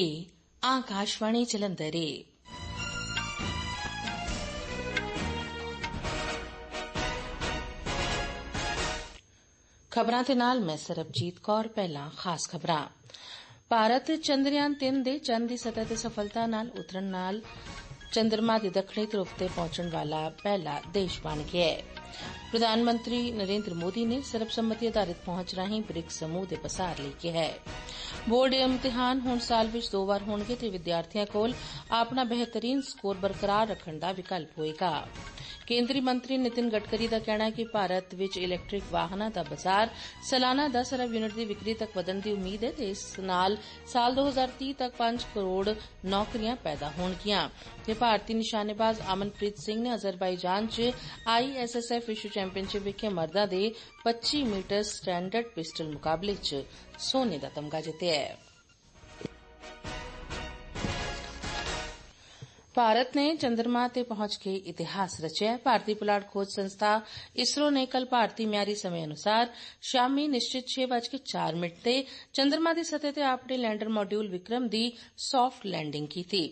A Akashvani ಜಲಂಧರೆ ਖਬਰਾਂ ਤੇ ਨਾਲ ਮੈਂ ਸਰਬਜੀਤ ਕੌਰ ਪਹਿਲਾਂ ਖਾਸ ਖਬਰਾਂ ਭਾਰਤ ਚੰਦਰਯਾਨ 3 ਦੇ ਚੰਦ ਦੀ ਸਤਹ ਤੇ ਸਫਲਤਾ ਨਾਲ ਉਤਰਨ ਨਾਲ ਚੰਦਰਮਾ ਦੇ ਦੱਖਣੀ ਧਰੁਵ ਤੇ ਪਹੁੰਚਣ ਵਾਲਾ ਪਹਿਲਾ ਦੇਸ਼ ਬਣ ਗਿਆ ਹੈ ਪ੍ਰਧਾਨ ਮੰਤਰੀ ਨਰਿੰਦਰ ਮੋਦੀ ਨੇ ਸਰਬਸੰਮਤੀ ਆਧਾਰਿਤ ਪਹੁੰਚ ਰਾਹੀਂ ਬ੍ਰਿਕਸ ਸਮੂਹ ਦੇ ਪਸਾਰ ਲਈ ਕਿਹਾ ਹੈ ਬੋਰਡ ਇਮਤਿਹਾਨ ਹੁਣ ਸਾਲ ਵਿੱਚ ਦੋ ਵਾਰ ਹੋਣਗੇ ਤੇ ਵਿਦਿਆਰਥੀਆਂ ਕੋਲ ਆਪਣਾ ਬਿਹਤਰੀਨ ਸਕੋਰ ਬਰਕਰਾਰ ਰੱਖਣ ਦਾ ਵਿਕਲਪ ਹੋਏਗਾ ਕੇਂਦਰੀ ਮੰਤਰੀ ਨਿਤਿਨ ਗਡਕਰੀ ਦਾ ਕਹਿਣਾ ਹੈ ਕਿ ਭਾਰਤ ਵਿੱਚ ਇਲੈਕਟ੍ਰਿਕ ਵਾਹਨਾਂ ਦਾ ਬਾਜ਼ਾਰ ਸਾਲਾਨਾ 10 ਅਰਬ ਯੂਨਿਟ ਦੀ ਵਿਕਰੀ ਤੱਕ ਵਧਣ ਦੀ ਉਮੀਦ ਹੈ ਤੇ ਇਸ ਨਾਲ ਸਾਲ 2030 ਤੱਕ 5 ਕਰੋੜ ਨੌਕਰੀਆਂ ਪੈਦਾ ਹੋਣਗੀਆਂ ਤੇ ਭਾਰਤੀ ਨਿਸ਼ਾਨੇਬਾਜ਼ ਅਮਨਪ੍ਰੀਤ ਸਿੰਘ ਨੇ ਅਜ਼ਰਬਾਈਜਾਨ 'ਚ ਆਈਐਸਐਸਐਫ ਵਿਸ਼ਵ ਚੈਂਪੀਅਨਸ਼ਿਪ ਵਿਖੇ ਮਰਦਾਂ ਦੇ 25 ਮੀਟਰ ਸਟੈਂਡਰਡ ਪਿਸਟਲ ਮੁਕਾਬਲੇ 'ਚ ਸੋਨੇ ਦਾ ਤਮਗਾ ਜਿੱਤਿਆ ਹੈ भारत ने चंद्रमा ते पहुंच के इतिहास रचया भारतीय पुलाड़ खोज संस्था इसरो ने कल भारतीय म्यारी समय अनुसार शामी निश्चित छह बज के चार मिनट ते चंद्रमा की सतह ते अपने लैंडर मॉड्यूल विक्रम दी सॉफ्ट लैंडिंग कीती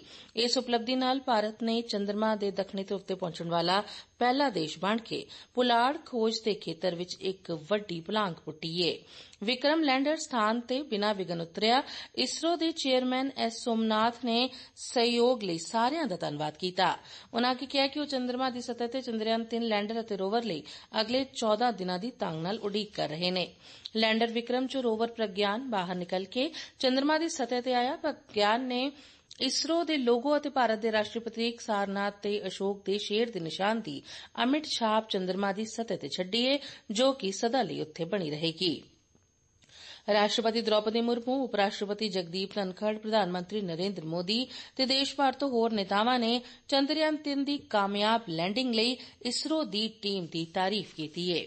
इस उपलब्धि नाल भारत ने चंद्रमा के दक्खनी ध्रुव ते पहुंचने वाला ਪਹਿਲਾ ਦੇਸ਼ ਬਣ ਕੇ ਪੁਲਾੜ ਖੋਜ ਦੇ ਖੇਤਰ ਵਿੱਚ ਇੱਕ ਵੱਡੀ ਬਲਾਂਗ ਪੁੱਟੀ ਏ ਵਿਕਰਮ ਲੈਂਡਰ ਸਥਾਨ ਤੇ ਬਿਨਾਂ ਵਿਗਨ ਉਤਰਿਆ ਇਸਰੋ ਦੇ ਚੇਅਰਮੈਨ ਐਸ ਸੋਮਨਾਥ ਨੇ ਸਹਿਯੋਗ ਲਈ ਸਾਰਿਆਂ ਦਾ ਧੰਨਵਾਦ ਕੀਤਾ ਉਨ੍ਹਾਂ ਕੀ ਕਿਹਾ ਕਿ ਉਹ ਚੰਦਰਮਾ ਦੀ ਸਤਹ ਤੇ ਚੰਦਰਯਾਨ 3 ਲੈਂਡਰ ਅਤੇ ਰੋਵਰ ਲਈ ਅਗਲੇ 14 ਦਿਨਾਂ ਦੀ ਤੰਗ ਨਾਲ ਉਡੀਕ ਕਰ ਰਹੇ ਨੇ ਲੈਂਡਰ ਵਿਕਰਮ ਚੋਂ ਰੋਵਰ ਪ੍ਰਗਿਆਨ ਬਾਹਰ ਨਿਕਲ ਕੇ ਚੰਦਰਮਾ ਦੀ ਸਤਹ ਤੇ ਆਇਆ ਪ੍ਰਗਿਆਨ ਨੇ ਇਸਰੋ ਦੇ ਲੋਗੋ ਅਤੇ ਭਾਰਤ ਦੇ ਰਾਸ਼ਟਰਪਤੀ ਪ੍ਰਤੀਕ ਸਾਰਨਾਥ ਤੇ ਅਸ਼ੋਕ ਦੇ ਸ਼ੇਰ ਦੇ ਨਿਸ਼ਾਨ ਦੀ ਅਮਿੱਟ ਛਾਪ ਚੰਦਰਮਾ ਦੀ ਸਤਹ ਤੇ ਛੱਡੀ ਏ ਜੋ ਕਿ ਸਦਾ ਲਈ ਉੱਥੇ ਬਣੀ ਰਹੇਗੀ રાષ્ટ્રપતિ દ્રૌપદી મુર્મુ ઉપરાષ્ટ્રપતિ જગદીપ ધનખડ प्रधानमंत्री નરેન્દ્ર મોદી તે દેશ ਭਰ ਤੋਂ ਹੋਰ ਨੇਤਾਵਾਂ ਨੇ ਚੰਦਰਯਾਨ 3 ਦੀ ਕਾਮਯਾਬ ਲੈਂਡਿੰਗ ਲਈ ਇਸਰੋ ਦੀ ਟੀਮ ਦੀ ਤਾਰੀਫ ਕੀਤੀ ਏ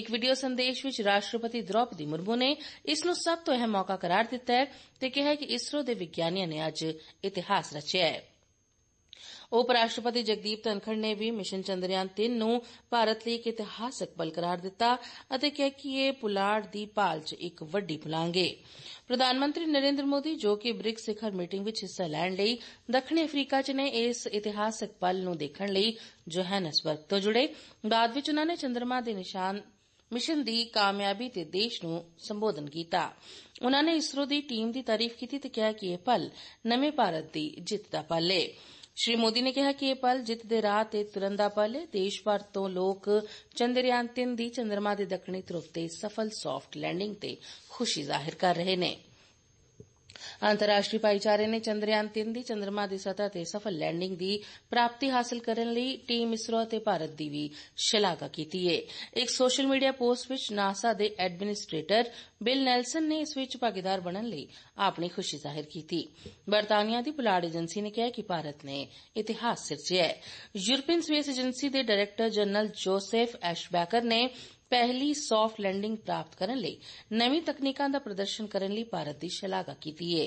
ਇੱਕ ਵੀਡੀਓ ਸੰਦੇਸ਼ ਵਿੱਚ ਰਾਸ਼ਟਰਪਤੀ ਦ੍ਰੋਪਦੀ ਮੁਰਮੂ ਨੇ ਇਸ ਨੂੰ ਸਭ ਤੋਂ ਅਹਿਮ ਮੌਕਾ ਕਰਾਰ ਦਿੱਤਾ ਤੇ ਕਿਹਾ ਕਿ ਇਸਰੋ ਦੇ ਵਿਗਿਆਨੀਆਂ ਨੇ ਅੱਜ ਇਤਿਹਾਸ ਰਚਿਆ ਹੈ ਉਪ ਰਾਸ਼ਟਰਪਤੀ ਜਗਦੀਪ ਧਨਖੜ ਨੇ ਵੀ ਮਿਸ਼ਨ ਚੰਦਰਯਾਨ 3 ਨੂੰ ਭਾਰਤ ਲਈ ਇੱਕ ਇਤਿਹਾਸਕ ਪਲ ਕਰਾਰ ਦਿੱਤਾ ਅਤੇ ਕਿਹਾ ਕਿ ਇਹ ਪੁਲਾੜ ਦੀ ਭਾਲ 'ਚ ਇੱਕ ਵੱਡੀ ਪੁਲਾਂਗੇ ਪ੍ਰਧਾਨ ਮੰਤਰੀ ਨਰਿੰਦਰ ਮੋਦੀ ਜੋ ਕਿ ਬ੍ਰਿਕਸ ਸਿਖਰ ਮੀਟਿੰਗ ਵਿੱਚ ਹਿੱਸਾ ਲੈਣ ਲਈ ਦੱਖਣੀ ਅਫਰੀਕਾ 'ਚ ਨੇ ਇਸ ਇਤਿਹਾਸਕ ਪਲ ਨੂੰ ਦੇਖਣ ਲਈ ਜੋਹਾਨਸਬਰਗ ਤੋਂ ਜੁੜੇ ਬਾਅਦ ਵਿੱਚ ਉਨ੍ਹਾਂ ਨੇ ਚੰਦਰਮਾ ਦੇ ਨਿਸ਼ਾਨ ਮਿਸ਼ਨ ਦੀ ਕਾਮਯਾਬੀ ਤੇ ਦੇਸ਼ ਨੂੰ ਸੰਬੋਧਨ ਕੀਤਾ ਉਨ੍ਹਾਂ ਨੇ ਇਸਰੋ ਦੀ ਟੀਮ ਦੀ ਤਾਰੀਫ ਕੀਤੀ ਤੇ ਕਿਹਾ ਕਿ ਇਹ ਪਲ ਨਵੇਂ ਭਾਰਤ ਦੀ ਜਿੱਤ ਦਾ ਪਲ ਹੈ ਸ਼੍ਰੀ ਮੋਦੀ ਨੇ ਕਿਹਾ ਕਿ ਇਹ ਪਲ ਜਿੱਤ ਦੇ ਰਾਹ ਤੇ ਤੁਰੰਦਾ ਪਲ ਹੈ ਦੇਸ਼ ਭਰ ਤੋਂ ਲੋਕ ਚੰਦਰਯਾਨ 3 ਦੀ ਚੰਦਰਮਾ ਦੇ ਦੱਖਣੀ ਧਰੁਵ ਤੇ ਸਫਲ ਸੌਫਟ ਲੈਂਡਿੰਗ ਤੇ ਖੁਸ਼ੀ ਜ਼ਾਹਿਰ ਕਰ ਰਹੇ ਨੇ ਅੰਤਰਰਾਸ਼ਟਰੀ ਭਾਈਚਾਰੇ ਨੇ ਚੰਦਰਯਾਨ 3 ਦੀ ਚੰਦਰਮਾ ਦੀ ਸਤਹ ਤੇ ਸਫਲ ਲੈਂਡਿੰਗ ਦੀ ਪ੍ਰਾਪਤੀ ਹਾਸਲ ਕਰਨ ਲਈ ਟੀਮ ਇਸਰੋ ਅਤੇ ਭਾਰਤ ਦੀ ਵੀ ਸ਼ਲਾਘਾ ਕੀਤੀ ਹੈ ਇੱਕ ਸੋਸ਼ਲ ਮੀਡੀਆ ਪੋਸਟ ਵਿੱਚ ਨਾਸਾ ਦੇ ਐਡਮਿਨਿਸਟ੍ਰੇਟਰ ਬਿਲ ਨੈਲਸਨ ਨੇ ਇਸ ਵਿੱਚ ਭਾਗੀਦਾਰ ਬਣਨ ਲਈ ਆਪਣੀ ਖੁਸ਼ੀ ਜ਼ਾਹਿਰ ਕੀਤੀ ਬਰਤਾਨੀਆ ਦੀ ਪੁਲਾੜ ਏਜੰਸੀ ਨੇ ਕਿਹਾ ਕਿ ਭਾਰਤ ਨੇ ਇਤਿਹਾਸ ਸਿਰਜਿਆ ਹੈ ਯੂਰਪੀਅਨ ਸਪੇਸ ਏਜੰਸੀ ਦੇ ਡਾਇਰੈਕਟਰ ਜਨਰਲ ਜੋਸੇਫ ਐਸ਼ਬੈਕਰ ਨੇ पहली सॉफ्ट लैंडिंग प्राप्त करने ਲਈ નવી તકનીકાનો પ્રદર્શન કરવા માટે ભારતીય સલાહ આપી છે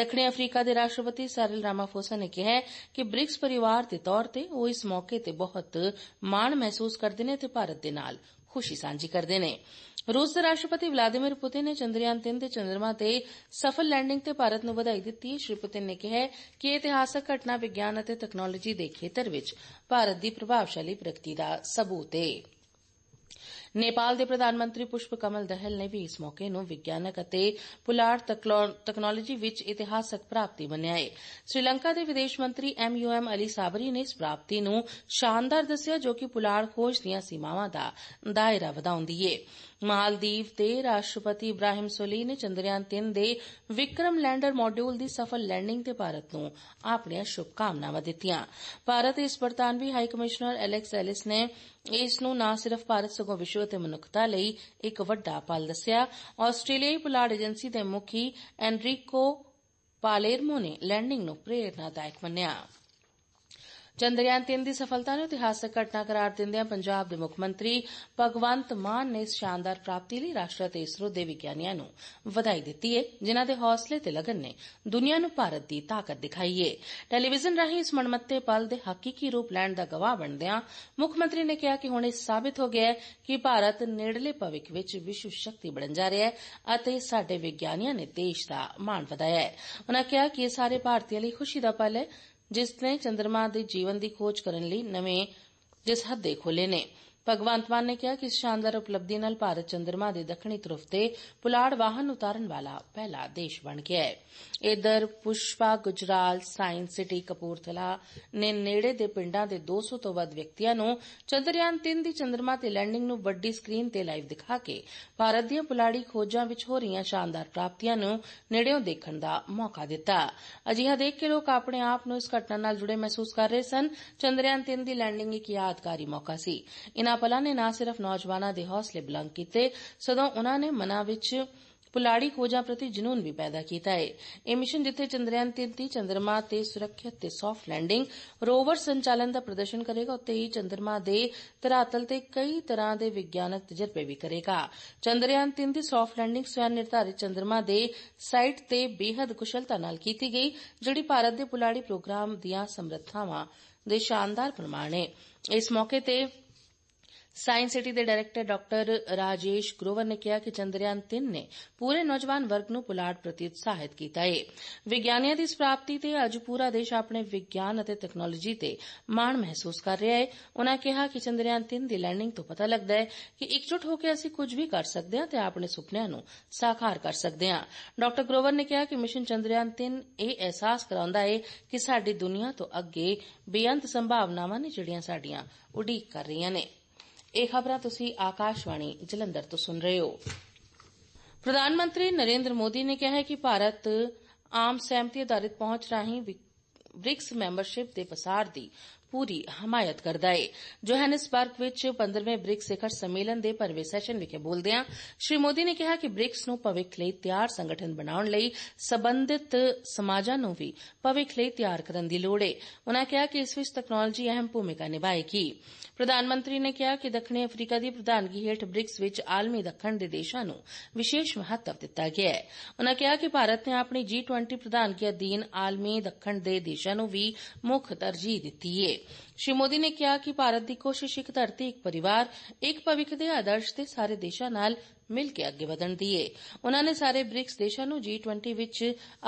દક્ષિણ આફ્રિકા ਦੇ ਰਾਸ਼પતી સારેલ રામાફોસા ਨੇ ਕਿਹਾ કે બ્રિક્સ પરિવાર ਦੇ तौर ਤੇ ਉਹ ਇਸ मौके ਤੇ બહુત માન મહેસૂસ કરદેને ਤੇ ભારત ਦੇ ਨਾਲ ખુશી સાંજી કરદેને રੂਸ ਦੇ રાષ્ટ્રપતિ વ્લાદિમીર પુટિન ਨੇ ચંદ્રયાન 3 ਦੇ ચંદ્રમા પર સફળ لینڈિંગ ਤੇ ભારત ਨੂੰ બધાઈ દીતી શ્રી પુટિન ਨੇ કે હે કે આ ઇતિહાસિક ઘટના વિજ્ઞાન અને ટેકનોલોજી ਦੇ ક્ષેત્ર ਵਿੱਚ ભારતની પ્રભાવશાળી પ્રકૃતિ ਦਾ સબૂતે ਨੇਪਾਲ ਦੇ ਪ੍ਰਧਾਨ ਮੰਤਰੀ ਪੁਸ਼ਪ ਕਮਲ ਦਹਿਲ ਨੇ ਵੀ ਇਸ ਮੌਕੇ ਨੂੰ ਵਿਗਿਆਨਕ ਅਤੇ ਪੁਲਾੜ ਤਕਨਾਲੋਜੀ ਵਿੱਚ ਇਤਿਹਾਸਕ ਪ੍ਰਾਪਤੀ ਮੰਨਿਆ ਏ ਸ਼੍ਰੀਲੰਕਾ ਦੇ ਵਿਦੇਸ਼ ਮੰਤਰੀ ਐਮਯੂਐਮ ਅਲੀ ਸਾਬਰੀ ਨੇ ਇਸ ਪ੍ਰਾਪਤੀ ਨੂੰ ਸ਼ਾਨਦਾਰ ਦੱਸਿਆ ਜੋ ਕਿ ਪੁਲਾੜ ਖੋਜ ਦੀਆਂ ਸੀਮਾਵਾਂ ਦਾ ਦਾਇਰਾ ਵਧਾਉਂਦੀ ਏ ਮਾਲਦੀਵ ਦੇ ਰਾਸ਼ਟਰਪਤੀ ਇਬਰਾਹਿਮ ਸੋਲੀ ਨੇ ਚੰਦਰਯਾਨ 3 ਦੇ ਵਿਕਰਮ ਲੈਂਡਰ ਮੋਡਿਊਲ ਦੀ ਸਫਲ ਲੈਂਡਿੰਗ ਤੇ ਭਾਰਤ ਨੂੰ ਆਪਣੀਆਂ ਸ਼ੁਭਕਾਮਨਾਵਾਂ ਦਿੱਤੀਆਂ ਭਾਰਤ ਇਸ ਬਰਤਾਨਵੀ ਹਾਈ ਕਮਿਸ਼ਨਰ ਐਲੈਕਸ ਐਲਿਸ ਨੇ ਇਸ ਨੂੰ ਨਾ ਸਿਰਫ ਭਾਰਤ ਸਗੋਂ ਵਿਸ਼ਵ ਤੇ ਮਨੁੱਖਤਾ ਲਈ ਇੱਕ ਵੱਡਾ ਪਲ ਦੱਸਿਆ ਆਸਟ੍ਰੇਲੀਆਈ ਪੁਲਾੜ ਏਜੰਸੀ ਦੇ ਮੁਖੀ ਐਨਰੀਕੋ ਪਾਲੇਰਮੋ ਨੇ ਲੈਂਡਿੰਗ ਨੂੰ ਪ੍ਰੇਰਣਾਦਾਇਕ ਮੰਨਿਆ ਚੰਦਰਯਾਨ 3 ਦੀ ਸਫਲਤਾ ਨੂੰ ਇਤਿਹਾਸਕ ਘਟਨਾ ਕਰਾਰ ਦਿੰਦਿਆਂ ਪੰਜਾਬ ਦੇ ਮੁੱਖ ਮੰਤਰੀ ਭਗਵੰਤ ਮਾਨ ਨੇ ਇਸ ਸ਼ਾਨਦਾਰ ਪ੍ਰਾਪਤੀ ਲਈ ਰਾਸ਼ਟਰ ਤੇ ਇਸਰੋ ਦੇ ਵਿਗਿਆਨੀਆਂ ਨੂੰ ਵਧਾਈ ਦਿੱਤੀ ਹੈ ਜਿਨ੍ਹਾਂ ਦੇ ਹੌਸਲੇ ਤੇ ਲਗਨ ਨੇ ਦੁਨੀਆ ਨੂੰ ਭਾਰਤ ਦੀ ਤਾਕਤ ਦਿਖਾਈ ਹੈ ਟੈਲੀਵਿਜ਼ਨ ਰਾਹੀਂ ਇਸ ਮਨਮੱਤੇ ਪਲ ਦੇ ਹਕੀਕੀ ਰੂਪ ਲੈਣ ਦਾ ਗਵਾਹ ਬਣਦਿਆਂ ਮੁੱਖ ਮੰਤਰੀ ਨੇ ਕਿਹਾ ਕਿ ਹੁਣ ਇਹ ਸਾਬਤ ਹੋ ਗਿਆ ਹੈ ਕਿ ਭਾਰਤ ਨੇੜਲੇ ਭਵਿੱਖ ਵਿੱਚ ਵਿਸ਼ਵ ਸ਼ਕਤੀ ਬਣਨ ਜਾ ਰਿਹਾ ਹੈ ਅਤੇ ਸਾਡੇ ਵਿਗਿਆਨੀਆਂ ਨੇ ਦੇਸ਼ ਦਾ ਮਾਣ ਵਧਾਇਆ ਹੈ ਉਨ੍ਹਾਂ ਕਿਹਾ ਕਿ ਇਹ ਸਾਰੇ ਭਾਰਤੀਆਂ ਲਈ ਖੁਸ਼ੀ ਦਾ ਪਲ ਹੈ ਜਿਸ ਨੇ ਚੰਦਰਮਾ ਦੇ ਜੀਵਨ ਦੀ ਖੋਜ ਕਰਨ ਲਈ ਨਵੇਂ ਦੇ ਖੋਲੇ ਨੇ ਭਗਵੰਤ ਮਾਨ ਨੇ ਕਿਹਾ ਕਿ ਇਸ ਸ਼ਾਨਦਾਰ ਉਪਲਬਧੀ ਨਾਲ ਭਾਰਤ ਚੰਦਰਮਾ ਦੇ ਦੱਖਣੀ ਤਰਫ ਤੇ ਪੁਲਾੜ ਵਾਹਨ ਉਤਾਰਨ ਵਾਲਾ ਪਹਿਲਾ ਦੇਸ਼ ਬਣ ਗਿਆ ਹੈ ਇਧਰ ਪੁਸ਼ਪਾ ਗੁਜਰਾਲ ਸਾਇੰਸ ਸਿਟੀ ਕਪੂਰਥਲਾ ਨੇ ਨੇੜੇ ਦੇ ਪਿੰਡਾਂ ਦੇ 200 ਤੋਂ ਵੱਧ ਵਿਅਕਤੀਆਂ ਨੂੰ ਚੰਦਰਯਾਨ 3 ਦੀ ਚੰਦਰਮਾ ਤੇ ਲੈਂਡਿੰਗ ਨੂੰ ਵੱਡੀ ਸਕਰੀਨ ਤੇ ਲਾਈਵ ਦਿਖਾ ਕੇ ਭਾਰਤ ਦੀਆਂ ਪੁਲਾੜੀ ਖੋਜਾਂ ਵਿੱਚ ਹੋ ਰਹੀਆਂ ਸ਼ਾਨਦਾਰ ਪ੍ਰਾਪਤੀਆਂ ਨੂੰ ਨੇੜਿਓਂ ਦੇਖਣ ਦਾ ਮੌਕਾ ਦਿੱਤਾ ਅਜਿਹਾ ਦੇਖ ਕੇ ਲੋਕ ਆਪਣੇ ਆਪ ਨੂੰ ਇਸ ਘਟਨਾ ਨਾਲ ਜੁੜੇ ਮਹਿਸੂਸ ਕਰ ਰਹੇ ਸਨ ਚੰਦਰਯਾਨ 3 ਦੀ ਲੈਂਡਿੰਗ ਇੱਕ ਯਾਦਗਾਰੀ ਮੌਕਾ ਸੀ ਇਹਨਾਂ जियापला ਨੇ ਨਾ ਸਿਰਫ ਨੌਜਵਾਨਾਂ ਦੇ ਹੌਸਲੇ ਬੁਲੰਦ ਕੀਤੇ ਸਗੋਂ ਉਨ੍ਹਾਂ ਨੇ ਮਨਾਂ ਵਿੱਚ ਪੁਲਾੜੀ ਖੋਜਾਂ ਪ੍ਰਤੀ ਜਨੂੰਨ ਵੀ ਪੈਦਾ ਕੀਤਾ ਏ ਇਹ ਮਿਸ਼ਨ ਜਿੱਥੇ ਚੰਦਰਯਾਨ 3 ਦੀ ਚੰਦਰਮਾ ਤੇ ਸੁਰੱਖਿਅਤ ਤੇ ਸੌਫਟ ਲੈਂਡਿੰਗ ਰੋਵਰ ਸੰਚਾਲਨ ਦਾ ਪ੍ਰਦਰਸ਼ਨ ਕਰੇਗਾ ਉੱਤੇ ਹੀ ਚੰਦਰਮਾ ਦੇ ਧਰਾਤਲ ਤੇ ਕਈ ਤਰ੍ਹਾਂ ਦੇ ਵਿਗਿਆਨਕ ਤਜਰਬੇ ਵੀ ਕਰੇਗਾ ਚੰਦਰਯਾਨ 3 ਦੀ ਸੌਫਟ ਲੈਂਡਿੰਗ ਸਵੈ ਨਿਰਧਾਰਿਤ ਚੰਦਰਮਾ ਦੇ ਸਾਈਟ ਤੇ ਬੇहद ਕੁਸ਼ਲਤਾ ਨਾਲ ਕੀਤੀ ਗਈ ਜਿਹੜੀ ਭਾਰਤ ਦੇ ਪੁਲਾੜੀ ਪ੍ਰੋਗਰਾਮ ਦੀਆਂ ਸਮਰੱਥਾਵਾਂ ਦੇ ਸ਼ਾਨਦਾਰ ਪ੍ਰਮਾਣ ਹੈ ਇਸ ਮੌਕੇ ਤੇ साइंस सिटी के डायरेक्टर डॉ राजेश ग्रोवर ने किया कि चंद्रयान 3 ने पूरे नौजवान वर्ग ਨੂੰ પુલાડ પ્રેરિત સહાયક કીતાએ વૈજ્ઞાનિક આ સિ પ્રાપ્તિ તે આજ પૂરા દેશ અપને વિજ્ઞાન અને ટેકનોલોજી તે માન મહેસૂસ કર રહે ઓના કેહા કે ચંદ્રયાન 3 ની લેન્ડિંગ તો પતા લગદાય કે એક છૂટ હોકે આસી કુછ ભી કર સકદે તા આપને સપના નું સાકાર કર સકદે આ ડોક્ટર ग्रोवर ને કેહ કે મિશન ચંદ્રયાન 3 એ એ એહસાસ કરાઉંડા એ કે સાડી દુનિયા તો અગે બેઅંત સંભાવનાવાની ચીડિયા સાડિયા ઉડી કર રિયા ને ਇਹ ਖਬਰਾਂ ਤੁਸੀਂ ਆਕਾਸ਼ਵਾਣੀ ਜਲੰਧਰ ਤੋਂ ਸੁਣ ਰਹੇ ਹੋ ਪ੍ਰਧਾਨ ਮੰਤਰੀ ਨਰਿੰਦਰ ਮੋਦੀ ਨੇ ਕਿਹਾ ਹੈ ਕਿ ਭਾਰਤ ਆਮ ਸਹਿਮਤੀ ਆਧਾਰਿਤ ਪਹੁੰਚ ਰਾਹੀਂ ਬ੍ਰਿਕਸ ਮੈਂਬਰਸ਼ਿਪ ਦੇ ਪਸਾਰ ਦੀ ਪੂਰੀ ਹਮਾਇਤ ਕਰਦਾ ਏ ਜੋਹੈਨਸਬਰਗ ਵਿੱਚ 15ਵੇਂ ਬ੍ਰਿਕਸ ਸਿਖਰ ਸੰਮੇਲਨ ਦੇ ਪਰਵੇ ਸੈਸ਼ਨ ਵਿਖੇ ਬੋਲਦਿਆਂ ਸ਼੍ਰੀ ਮੋਦੀ ਨੇ ਕਿਹਾ ਕਿ ਬ੍ਰਿਕਸ ਨੂੰ ਭਵਿੱਖ ਲਈ ਤਿਆਰ ਸੰਗਠਨ ਬਣਾਉਣ ਲਈ ਸਬੰਧਿਤ ਸਮਾਜਾਂ ਨੂੰ ਵੀ ਭਵਿੱਖ ਲਈ ਤਿਆਰ ਕਰਨ ਦੀ ਲੋੜ ਏ ਉਨ੍ਹਾਂ ਕਿਹਾ ਕਿ ਇਸ ਵਿੱਚ ਤਕਨਾਲੋਜੀ ਅਹਿਮ ਭੂਮਿਕਾ ਨਿਭਾਏਗੀ ਪ੍ਰਧਾਨ ਮੰਤਰੀ ਨੇ ਕਿਹਾ ਕਿ ਦੱਖਣੀ ਅਫਰੀਕਾ ਦੀ ਪ੍ਰਧਾਨਗੀ ਹੇਠ ਬ੍ਰਿਕਸ ਵਿੱਚ ਆਲਮੀ ਦੱਖਣ ਦੇ ਦੇਸ਼ਾਂ ਨੂੰ ਵਿਸ਼ੇਸ਼ ਮਹੱਤਵ ਦਿੱਤਾ ਗਿਆ ਹੈ ਉਨ੍ਹਾਂ ਕਿਹਾ ਕਿ ਭਾਰਤ ਨੇ ਆਪਣੀ ਜੀ20 ਪ੍ਰਧਾਨਗੀ ਅਧੀਨ ਆਲਮੀ ਦੱਖਣ ਦੇ ਦੇਸ਼ਾਂ ਨੂੰ ਵੀ ਮੁੱਖ ਤਰਜੀਹ ਦਿੱਤੀ ਏ શ્રી મોદીને ક્યા કે ભારત દી કોશિશ એક ધરતી એક પરિवार એક ਭਵਿੱਖ ਦੇ ਆਦਰਸ਼ ਤੇ ਸਾਰੇ ਦੇਸ਼ਾਂ ਨਾਲ ਮਿਲ ਕੇ ਅੱਗੇ ਵਧਣ ਦੀ ਏ ਉਹਨਾਂ ਨੇ ਸਾਰੇ ਬ੍ਰਿਕਸ ਦੇਸ਼ਾਂ ਨੂੰ G20 ਵਿੱਚ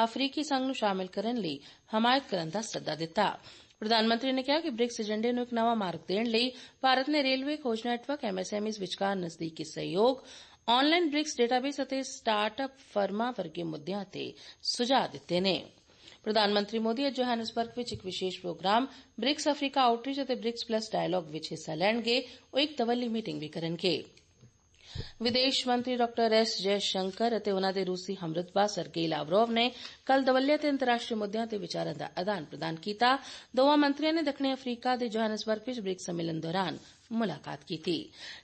ਅਫਰੀਕੀ ਸੰਘ ਨੂੰ ਸ਼ਾਮਲ ਕਰਨ ਲਈ ਹਮਾਇਤ ਕਰਨ ਦਾ ਸੱਦਾ ਦਿੱਤਾ ਪ੍ਰਧਾਨ ਮੰਤਰੀ ਨੇ ਕਿਹਾ ਕਿ ਬ੍ਰਿਕਸ ਏਜੰਡੇ ਨੂੰ ਇੱਕ ਨਵਾਂ ਮਾਰਗ ਦੇਣ ਲਈ ਭਾਰਤ ਨੇ ਰੇਲਵੇ ਖੋਜ ਨੈਟਵਰਕ ਐਮਐਸਐਮਈਜ਼ ਵਿਚਕਾਰ ਨਜ਼ਦੀਕੀ ਸਹਿਯੋਗ ਆਨਲਾਈਨ ਬ੍ਰਿਕਸ ਡੇਟਾਬੇਸ ਅਤੇ ਸਟਾਰਟਅਪ ਫਰਮਾਂ ਵਰਗੇ ਮੁੱਦਿਆਂ ਤੇ ਸੁਝਾਅ ਦਿੱਤੇ ਨੇ प्रधानमंत्री मोदी अज जोहानसबर्ग एक विशेष प्रोग्राम ब्रिक्स अफ्रीका आउटरीच और ब्रिक्स प्लस डायलॉग हिस्सा लैंडे और एक तवली मीटिंग भी करेंगे विदेश मंत्री डॉ एस जयशंकर उन्होंने रूसी हमरुतबा सरगेई लावरोव ने कल दवलिया अंतर्राष्ट्रीय मुद्दे से विचार का आदान प्रदान किया दोवे मंत्रियों ने दक्षिणी अफ्रीका के जोहानसबर्ग ब्रिक्स सम्मेलन दौरान मुलाकात की थी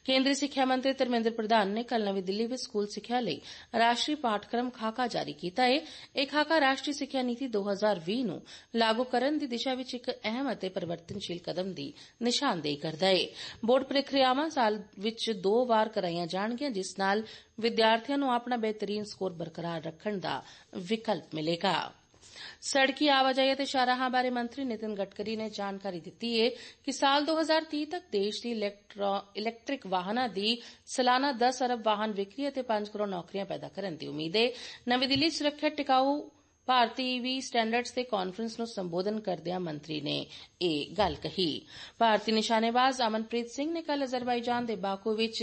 केंद्रीय शिक्षा मंत्री धर्मेन्द्र प्रधान ने कल नवी दिल्ली में स्कूल शिक्षा ਲਈ ਰਾਸ਼ਟਰੀ ਪਾਠਕ੍ਰਮ ਖਾਕਾ ਜਾਰੀ ਕੀਤਾ ਹੈ ਇਹ ਖਾਕਾ ਰਾਸ਼ਟਰੀ ਸਿੱਖਿਆ ਨੀਤੀ 2020 ਨੂੰ ਲਾਗੂ ਕਰਨ ਦੀ ਦਿਸ਼ਾ ਵਿੱਚ ਇੱਕ ਅਹਿਮ ਅਤੇ ਪਰਿਵਰਤਨਸ਼ੀਲ ਕਦਮ ਦੀ ਨਿਸ਼ਾਨਦੇਹੀ ਕਰਦਾ ਹੈ ਬੋਰਡ ਪ੍ਰੀਖਿਆਵਾਂ ਸਾਲ ਵਿੱਚ ਦੋ ਵਾਰ ਕਰਾਈਆਂ ਜਾਣਗੀਆਂ ਜਿਸ ਨਾਲ ਵਿਦਿਆਰਥੀਆਂ ਨੂੰ ਆਪਣਾ ਬਿਹਤਰੀਨ ਸਕੋਰ ਬਰਕਰਾਰ ਰੱਖਣ ਦਾ ਵਿਕਲਪ ਮਿਲੇਗਾ ਸੜਕੀ ਆਵਾਜਾਈ ਅਤੇ ਸ਼ਾਹਰਾਹਾਂ ਬਾਰੇ ਮੰਤਰੀ ਨਿਤਿਨ ਗਟਕਰੀ ਨੇ ਜਾਣਕਾਰੀ ਦਿੱਤੀ ਹੈ ਕਿ ਸਾਲ 2030 ਤੱਕ ਦੇਸ਼ ਦੀ ਇਲੈਕਟ੍ਰਿਕ ਵਾਹਨਾਂ ਦੀ ਸਾਲਾਨਾ 10 ਅਰਬ ਵਾਹਨ ਵਿਕਰੀ ਅਤੇ 5 ਕਰੋੜ ਨੌਕਰੀਆਂ ਪੈਦਾ ਕਰਨ ਦੀ ਉਮੀਦ ਹੈ ਨਵੀਂ ਦਿੱਲੀ ਸੁਰੱਖਿਅਤ ਟਿਕਾਊ ਭਾਰਤੀ ਵੀ ਸਟੈਂਡਰਡਸ ਤੇ ਕਾਨਫਰੰਸ ਨੂੰ ਸੰਬੋਧਨ ਕਰਦਿਆਂ ਮੰਤਰੀ ਨੇ ਇਹ ਗੱਲ ਕਹੀ ਭਾਰਤੀ ਨਿਸ਼ਾਨੇਬਾਜ਼ ਅਮਨਪ੍ਰੀਤ ਸਿੰਘ ਨੇ ਕੱਲ ਅਜ਼ਰਬਾਈਜਾਨ ਦੇ ਬਾਕੂ ਵਿੱਚ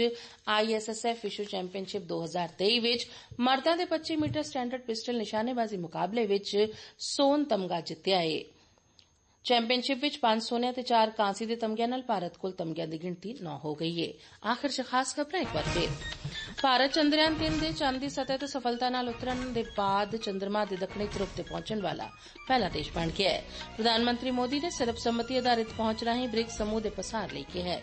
ਆਈਐਸਐਸਐਫ ਵਿਸ਼ਵ ਚੈਂਪੀਅਨਸ਼ਿਪ 2023 ਵਿੱਚ ਮਰਦਾਂ ਦੇ 25 ਮੀਟਰ ਸਟੈਂਡਰਡ ਪਿਸਟਲ ਨਿਸ਼ਾਨੇਬਾਜ਼ੀ ਮੁਕਾਬਲੇ ਵਿੱਚ ਸੋਨ ਤਮਗਾ ਜਿੱਤਿਆ ਹੈ ਚੈਂਪੀਅਨਸ਼ਿਪ ਵਿੱਚ 5 ਸੋਨੇ ਅਤੇ 4 ਕਾਂਸੀ ਦੇ ਤਮਗਿਆਂ ਨਾਲ ਭਾਰਤ ਕੋਲ ਤਮਗਿਆਂ ਦੀ ਗਿਣਤੀ 9 ਹੋ ਗਈ ਹੈ ਆਖਰ 'ਚ ਖਾਸ ਖਬਰਾਂ ਇੱਕ ਵਾਰ ਫੇਰ ਭਾਰਤ ਚੰਦਰਯਾਨ 3 ਦੇ ਚੰਦ ਦੀ ਸਤਹ ਤੇ ਸਫਲਤਾ ਨਾਲ ਉਤਰਨ ਦੇ ਬਾਅਦ ਚੰਦਰਮਾ ਦੇ ਦੱਖਣੀ ਧਰੁਵ ਤੇ ਪਹੁੰਚਣ ਵਾਲਾ ਪਹਿਲਾ ਦੇਸ਼ ਬਣ ਗਿਆ ਹੈ ਪ੍ਰਧਾਨ ਮੰਤਰੀ ਮੋਦੀ ਨੇ ਸਰਬ ਸੰਮਤੀ ਅਧਾਰਿਤ ਪਹੁੰਚ ਰਾਹੀਂ ਬ੍ਰਿਕ ਸਮੂਹ ਦੇ ਪਸਾਰ ਲਈ ਕਿਹਾ ਹੈ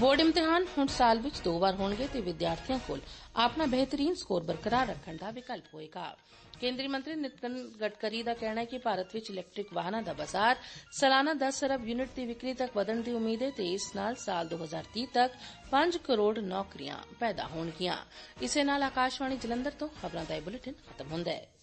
ਬੋਰਡ ਇਮਤਿਹਾਨ ਹੁਣ ਸਾਲ ਵਿੱਚ ਦੋ ਵਾਰ ਹੋਣਗੇ ਤੇ ਵਿਦਿਆਰਥੀਆਂ ਕੋਲ ਆਪਣਾ ਬਿਹਤਰੀਨ ਸਕੋਰ ਬਰਕਰਾਰ ਰੱਖਣ ਦਾ ਵਿਕਲਪ ਹੋਏਗਾ ਕੇਂਦਰੀ ਮੰਤਰੀ ਨਿਤਨ ਗਡਕਰੀ ਦਾ ਕਹਿਣਾ ਹੈ ਕਿ ਭਾਰਤ ਵਿੱਚ ਇਲੈਕਟ੍ਰਿਕ ਵਾਹਨਾਂ ਦਾ ਬਾਜ਼ਾਰ ਸਾਲਾਨਾ 10 ਅਰਬ ਯੂਨਿਟ ਦੀ ਵਿਕਰੀ ਤੱਕ ਵਧਣ ਦੀ ਉਮੀਦ ਹੈ ਤੇ ਇਸ ਨਾਲ ਸਾਲ 2030 ਤੱਕ 5 ਕਰੋੜ ਨੌਕਰੀਆਂ ਪੈਦਾ ਹੋਣਗੀਆਂ ਇਸੇ ਨਾਲ ਆਕਾਸ਼ਵਾਣੀ ਜਲੰਧਰ ਤੋਂ ਖਬਰਾਂ ਦਾ ਇਹ ਬੁਲੇਟਿਨ ਖਤਮ ਹੁੰਦਾ ਹੈ